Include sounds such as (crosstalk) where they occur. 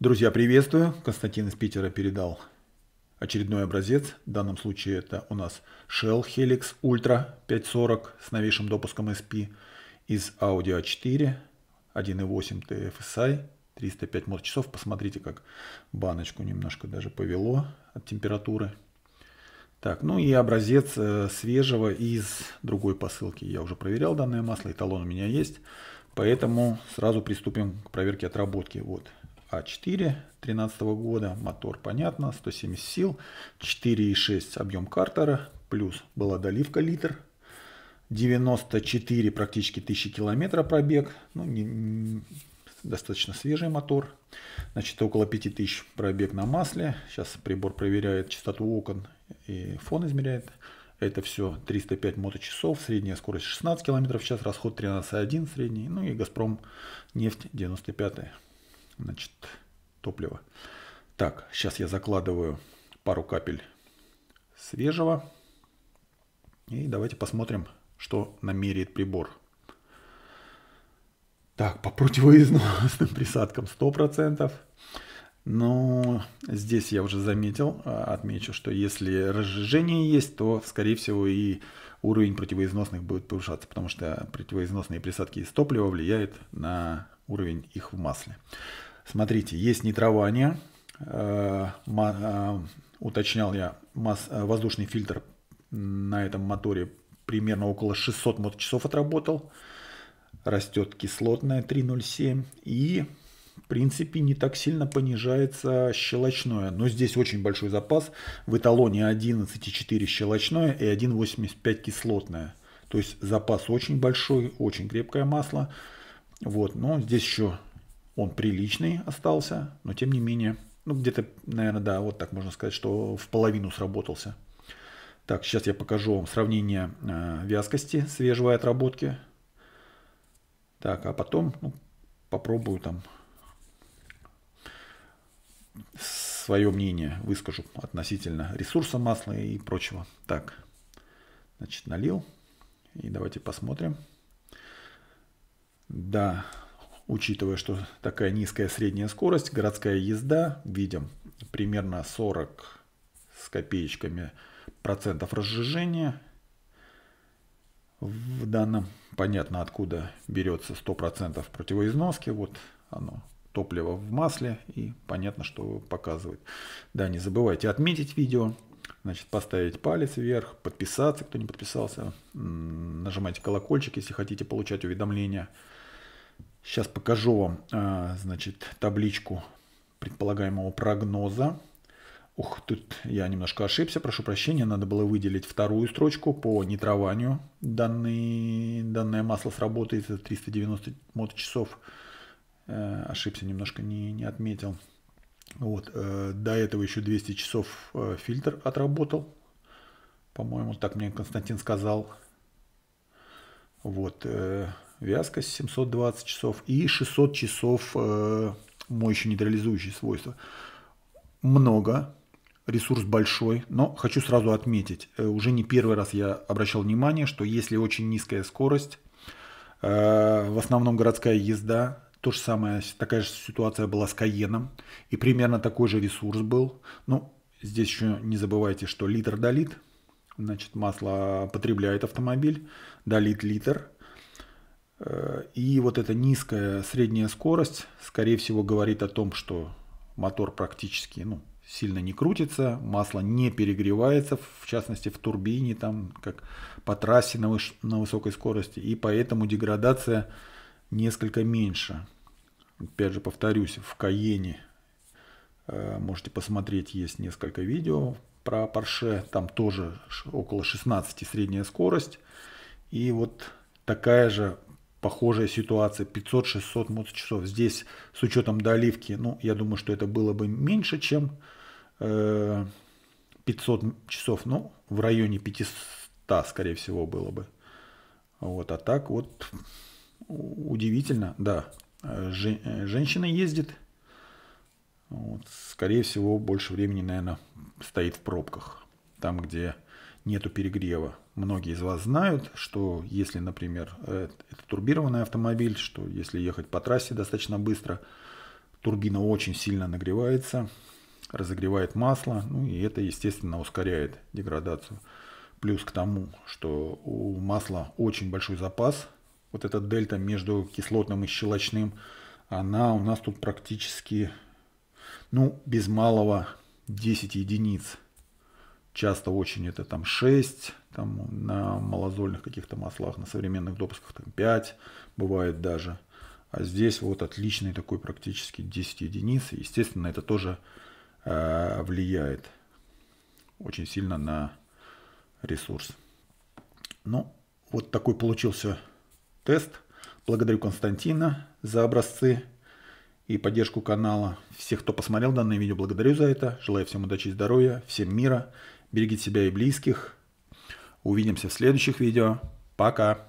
Друзья, приветствую. Константин из Питера передал очередной образец. В данном случае это у нас Shell Helix Ultra 540 с новейшим допуском SP из Audi A4 1.8 TFSI 305 часов. Посмотрите, как баночку немножко даже повело от температуры. Так, ну и образец э, свежего из другой посылки. Я уже проверял данное масло, эталон у меня есть. Поэтому сразу приступим к проверке отработки. Вот, а4 2013 года. Мотор, понятно, 170 сил, 4,6 объем картера, плюс была доливка литр, 94 практически тысячи километра пробег. Ну, не, достаточно свежий мотор. Значит, около 5000 пробег на масле. Сейчас прибор проверяет частоту окон и фон измеряет. Это все 305 моточасов, средняя скорость 16 км в час, расход 13,1 средний, ну и Газпром нефть 95 значит, топливо. Так, сейчас я закладываю пару капель свежего. И давайте посмотрим, что намеряет прибор. Так, по противоизносным (laughs) присадкам 100%. Но здесь я уже заметил, а, отмечу, что если разжижение есть, то, скорее всего, и уровень противоизносных будет повышаться, потому что противоизносные присадки из топлива влияют на уровень их в масле. Смотрите, есть нитрование, э, э, уточнял я, э, воздушный фильтр на этом моторе примерно около 600 моточасов отработал. Растет кислотная 3.07 и в принципе не так сильно понижается щелочное. Но здесь очень большой запас. В эталоне 11,4 щелочное и 1,85 кислотное. То есть запас очень большой, очень крепкое масло. Вот, но здесь еще он приличный остался, но тем не менее, ну где-то, наверное, да, вот так можно сказать, что в половину сработался. Так, сейчас я покажу вам сравнение э, вязкости свежевой отработки. Так, а потом ну, попробую там свое мнение выскажу относительно ресурса масла и прочего. Так, значит, налил. И давайте посмотрим. Да, Учитывая, что такая низкая средняя скорость, городская езда, видим, примерно 40 с копеечками процентов разжижения. В данном понятно, откуда берется 100% противоизноски. Вот оно, топливо в масле, и понятно, что показывает. Да, не забывайте отметить видео, значит, поставить палец вверх, подписаться, кто не подписался, нажимайте колокольчик, если хотите получать уведомления. Сейчас покажу вам, а, значит, табличку предполагаемого прогноза. Ух, тут я немножко ошибся, прошу прощения, надо было выделить вторую строчку по нитрованию. Данный, данное масло сработает за 390 моточасов. Э, ошибся немножко, не, не отметил. Вот, э, до этого еще 200 часов э, фильтр отработал. По-моему, так мне Константин сказал. Вот, э, вязкость 720 часов и 600 часов э, нейтрализующие свойства. Много, ресурс большой, но хочу сразу отметить, э, уже не первый раз я обращал внимание, что если очень низкая скорость, э, в основном городская езда, то же самое, такая же ситуация была с Каеном, и примерно такой же ресурс был. Ну, здесь еще не забывайте, что литр долит, значит, масло потребляет автомобиль, долит литр, и вот эта низкая средняя скорость, скорее всего, говорит о том, что мотор практически ну, сильно не крутится, масло не перегревается, в частности в турбине, там как по трассе на, выс- на высокой скорости, и поэтому деградация несколько меньше. Опять же, повторюсь, в Каене э, можете посмотреть, есть несколько видео про Porsche, там тоже около 16 средняя скорость, и вот такая же похожая ситуация, 500-600 моточасов. Здесь с учетом доливки, ну, я думаю, что это было бы меньше, чем 500 э, часов, ну, в районе 500, скорее всего, было бы. Вот, а так вот удивительно, да, женщина ездит, вот, скорее всего, больше времени, наверное, стоит в пробках, там, где нету перегрева. Многие из вас знают, что если, например, э, это турбированный автомобиль, что если ехать по трассе достаточно быстро, турбина очень сильно нагревается, разогревает масло, ну и это, естественно, ускоряет деградацию. Плюс к тому, что у масла очень большой запас, вот эта дельта между кислотным и щелочным, она у нас тут практически, ну, без малого 10 единиц – Часто очень это там 6, там на малозольных каких-то маслах, на современных допусках там 5 бывает даже. А здесь вот отличный такой практически 10 единиц. Естественно, это тоже э, влияет очень сильно на ресурс. Ну, вот такой получился тест. Благодарю Константина за образцы и поддержку канала. Всех, кто посмотрел данное видео, благодарю за это. Желаю всем удачи и здоровья, всем мира Берегите себя и близких. Увидимся в следующих видео. Пока!